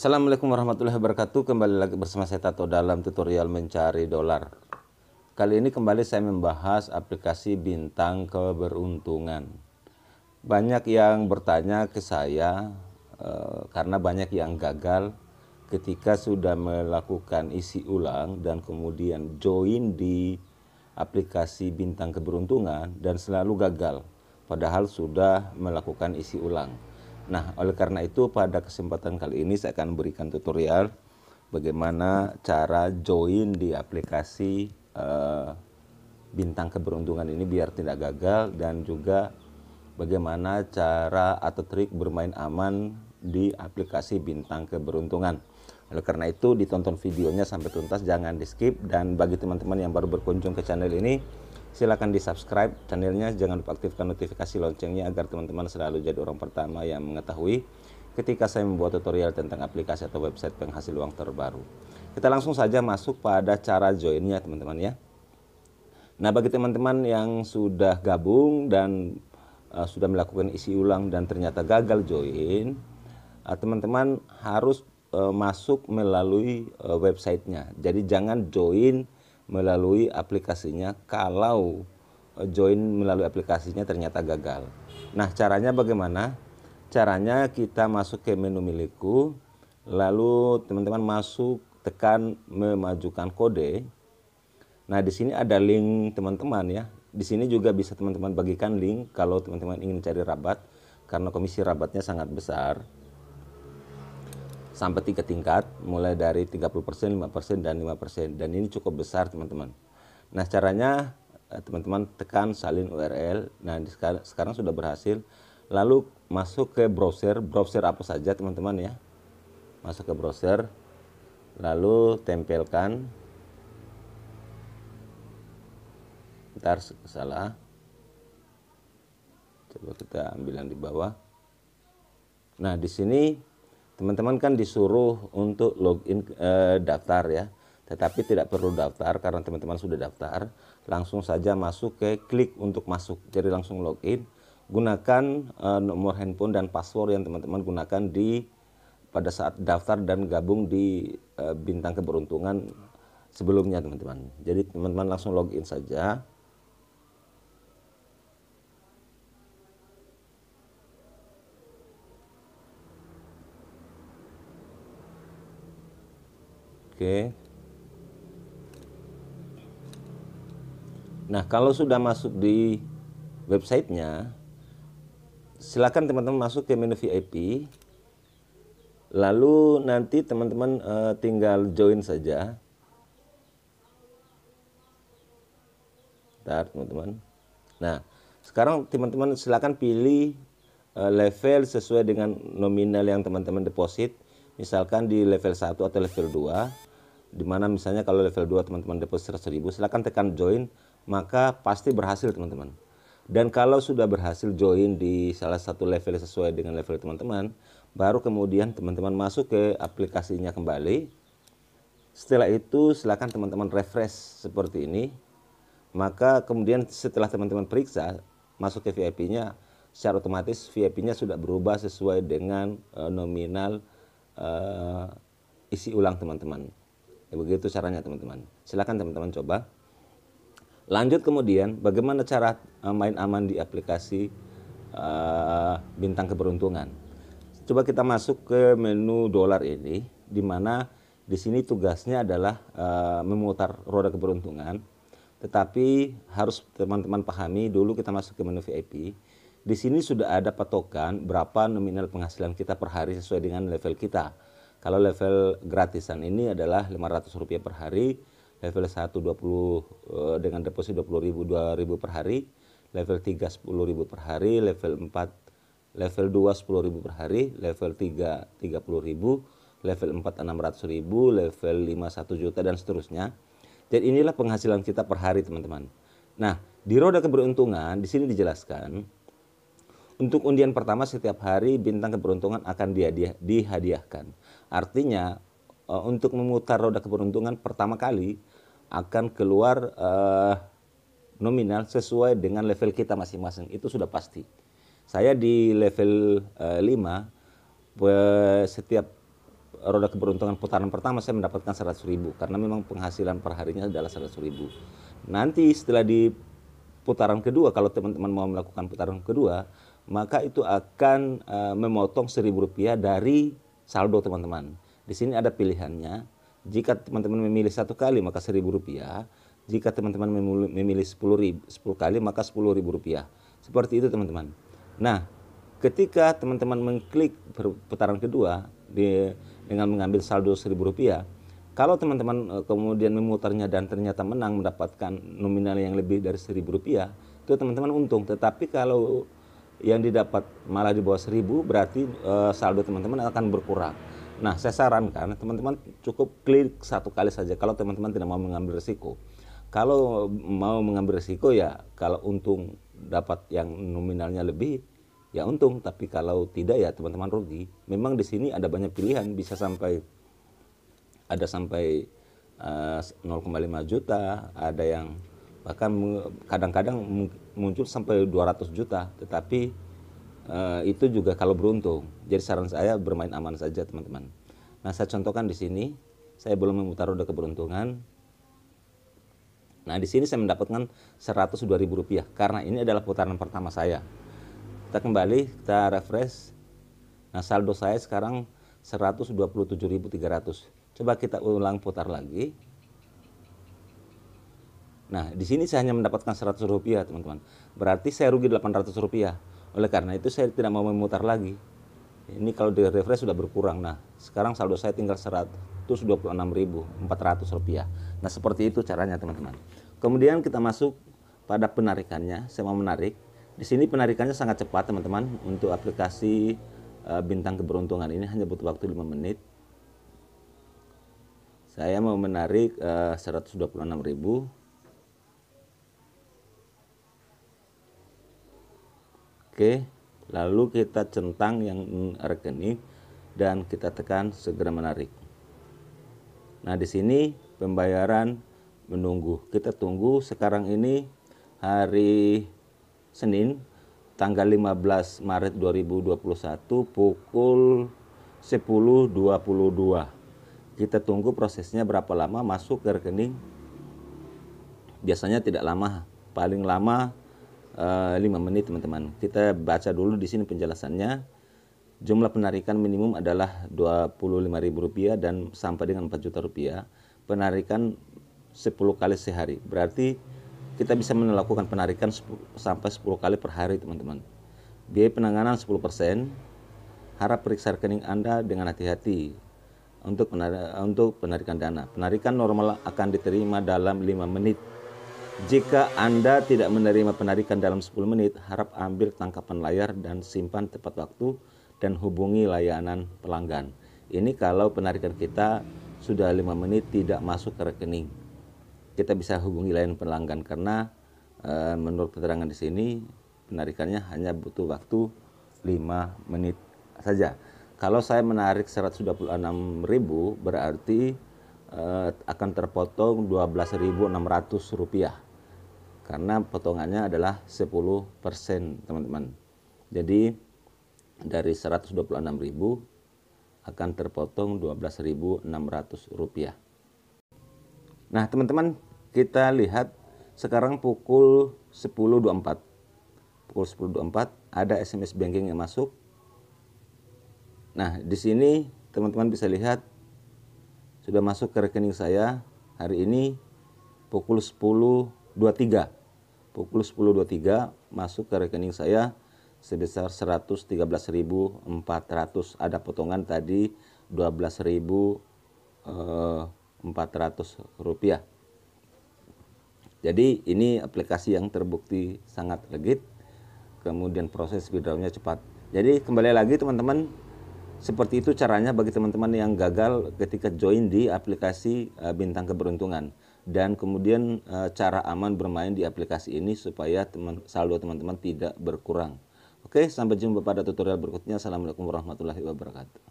Assalamualaikum warahmatullahi wabarakatuh Kembali lagi bersama saya Tato dalam tutorial mencari dolar Kali ini kembali saya membahas aplikasi bintang keberuntungan Banyak yang bertanya ke saya eh, Karena banyak yang gagal Ketika sudah melakukan isi ulang Dan kemudian join di aplikasi bintang keberuntungan Dan selalu gagal Padahal sudah melakukan isi ulang Nah, oleh karena itu pada kesempatan kali ini saya akan berikan tutorial bagaimana cara join di aplikasi uh, bintang keberuntungan ini biar tidak gagal dan juga bagaimana cara atau trik bermain aman di aplikasi bintang keberuntungan. Oleh karena itu ditonton videonya sampai tuntas jangan di skip dan bagi teman-teman yang baru berkunjung ke channel ini Silakan di subscribe channelnya, jangan lupa aktifkan notifikasi loncengnya agar teman-teman selalu jadi orang pertama yang mengetahui ketika saya membuat tutorial tentang aplikasi atau website penghasil uang terbaru. Kita langsung saja masuk pada cara joinnya teman-teman ya. Nah bagi teman-teman yang sudah gabung dan uh, sudah melakukan isi ulang dan ternyata gagal join, eh, teman-teman uh, harus uh, masuk melalui uh, websitenya. Jadi jangan join melalui aplikasinya kalau eh, join melalui aplikasinya ternyata gagal. Nah, caranya bagaimana? Caranya kita masuk ke menu milikku, lalu teman-teman masuk tekan memajukan kode. Nah, di sini ada link teman-teman ya. Di sini juga bisa teman-teman bagikan link kalau teman-teman ingin cari rabat karena komisi rabatnya sangat besar sampai tiga tingkat, mulai dari 30%, 5%, dan 5%. Dan ini cukup besar teman-teman. Nah caranya eh, teman-teman tekan salin URL, nah sekarang sudah berhasil. Lalu masuk ke browser, browser apa saja teman-teman ya. Masuk ke browser, lalu tempelkan. Ntar salah. Coba kita ambil yang di bawah. Nah di sini Teman-teman kan disuruh untuk login e, daftar ya. Tetapi tidak perlu daftar karena teman-teman sudah daftar. Langsung saja masuk ke klik untuk masuk. Jadi langsung login. Gunakan e, nomor handphone dan password yang teman-teman gunakan di pada saat daftar dan gabung di e, bintang keberuntungan sebelumnya teman-teman. Jadi teman-teman langsung login saja Oke. Nah, kalau sudah masuk di websitenya, silakan teman-teman masuk ke menu VIP. Lalu nanti teman-teman uh, tinggal join saja. Bentar, teman-teman. Nah, sekarang teman-teman silakan pilih uh, level sesuai dengan nominal yang teman-teman deposit. Misalkan di level 1 atau level 2 dimana misalnya kalau level 2 teman-teman deposit 100 ribu silahkan tekan join maka pasti berhasil teman-teman dan kalau sudah berhasil join di salah satu level sesuai dengan level teman-teman baru kemudian teman-teman masuk ke aplikasinya kembali setelah itu silahkan teman-teman refresh seperti ini maka kemudian setelah teman-teman periksa masuk ke VIP-nya secara otomatis VIP-nya sudah berubah sesuai dengan eh, nominal eh, isi ulang teman-teman Ya, begitu caranya teman-teman. Silakan teman-teman coba. Lanjut kemudian bagaimana cara eh, main aman di aplikasi uh, bintang keberuntungan. Coba kita masuk ke menu dolar ini, di mana di sini tugasnya adalah uh, memutar roda keberuntungan. Tetapi harus teman-teman pahami dulu kita masuk ke menu VIP. Di sini sudah ada patokan berapa nominal penghasilan kita per hari sesuai dengan level kita kalau level gratisan ini adalah 500 rupiah per hari, level 1 20 eh, dengan deposit 20.000 2.000 per hari, level 3 10.000 per hari, level 4 level 2 10.000 per hari, level 3 30.000, level 4 600.000, level 5 1 juta dan seterusnya. Jadi inilah penghasilan kita per hari teman-teman. Nah, di roda keberuntungan di sini dijelaskan untuk undian pertama setiap hari bintang keberuntungan akan dihadiah, dihadiahkan. Artinya uh, untuk memutar roda keberuntungan pertama kali akan keluar uh, nominal sesuai dengan level kita masing-masing. Itu sudah pasti. Saya di level uh, eh, 5 setiap roda keberuntungan putaran pertama saya mendapatkan 100 ribu karena memang penghasilan perharinya adalah 100 ribu. Nanti setelah di putaran kedua kalau teman-teman mau melakukan putaran kedua maka itu akan uh, memotong seribu rupiah dari saldo teman-teman. Di sini ada pilihannya. Jika teman-teman memilih satu kali maka seribu rupiah. Jika teman-teman memilih sepuluh ribu, sepuluh kali maka sepuluh ribu rupiah. Seperti itu teman-teman. Nah, ketika teman-teman mengklik putaran kedua di, dengan mengambil saldo seribu rupiah, kalau teman-teman e, kemudian memutarnya dan ternyata menang mendapatkan nominal yang lebih dari seribu rupiah, itu teman-teman untung. Tetapi kalau yang didapat malah di bawah seribu berarti e, saldo teman-teman akan berkurang. Nah, saya sarankan teman-teman cukup klik satu kali saja kalau teman-teman tidak mau mengambil risiko. Kalau mau mengambil risiko ya kalau untung dapat yang nominalnya lebih ya untung, tapi kalau tidak ya teman-teman rugi. Memang di sini ada banyak pilihan bisa sampai ada sampai uh, eh, 0,5 juta, ada yang bahkan kadang-kadang muncul sampai 200 juta, tetapi uh, itu juga kalau beruntung. Jadi saran saya bermain aman saja teman-teman. Nah saya contohkan di sini, saya belum memutar roda keberuntungan. Nah di sini saya mendapatkan 102 ribu rupiah karena ini adalah putaran pertama saya. Kita kembali, kita refresh. Nah saldo saya sekarang 127.300. Coba kita ulang putar lagi. Nah, di sini saya hanya mendapatkan 100 rupiah, teman-teman. Berarti saya rugi 800 rupiah. Oleh karena itu, saya tidak mau memutar lagi. Ini kalau di refresh sudah berkurang. Nah, sekarang saldo saya tinggal 126.400 rupiah. Nah, seperti itu caranya, teman-teman. Kemudian kita masuk pada penarikannya. Saya mau menarik. Di sini penarikannya sangat cepat, teman-teman. Untuk aplikasi eh, bintang keberuntungan ini hanya butuh waktu 5 menit. Saya mau menarik eh, uh, 126.000 Oke, lalu kita centang yang rekening dan kita tekan segera menarik. Nah, di sini pembayaran menunggu. Kita tunggu sekarang ini hari Senin tanggal 15 Maret 2021 pukul 10.22. Kita tunggu prosesnya berapa lama masuk ke rekening. Biasanya tidak lama, paling lama Eh, lima menit teman-teman. Kita baca dulu di sini penjelasannya. Jumlah penarikan minimum adalah Rp25.000 dan sampai dengan 4 juta rupiah. Penarikan 10 kali sehari. Berarti kita bisa melakukan penarikan sampai 10 kali per hari teman-teman. Biaya penanganan 10%. Harap periksa rekening Anda dengan hati-hati untuk, untuk penarikan dana. Penarikan normal akan diterima dalam 5 menit jika Anda tidak menerima penarikan dalam 10 menit, harap ambil tangkapan layar dan simpan tepat waktu dan hubungi layanan pelanggan. Ini kalau penarikan kita sudah 5 menit tidak masuk ke rekening. Kita bisa hubungi layanan pelanggan karena e, menurut keterangan di sini penarikannya hanya butuh waktu 5 menit saja. Kalau saya menarik 126.000 berarti e, akan terpotong ratus rupiah karena potongannya adalah 10% teman-teman. Jadi dari 126.000 akan terpotong 12.600 rupiah. Nah teman-teman kita lihat sekarang pukul 10.24 pukul 10.24 ada SMS banking yang masuk. Nah di sini teman-teman bisa lihat sudah masuk ke rekening saya hari ini pukul 10.23 pukul 10.23 masuk ke rekening saya sebesar 113.400 ada potongan tadi 12.400 eh, rupiah jadi ini aplikasi yang terbukti sangat legit kemudian proses withdrawnya cepat jadi kembali lagi teman-teman seperti itu caranya bagi teman-teman yang gagal ketika join di aplikasi eh, bintang keberuntungan dan kemudian e, cara aman bermain di aplikasi ini supaya teman saldo teman-teman tidak berkurang. Oke, sampai jumpa pada tutorial berikutnya. Assalamualaikum warahmatullahi wabarakatuh.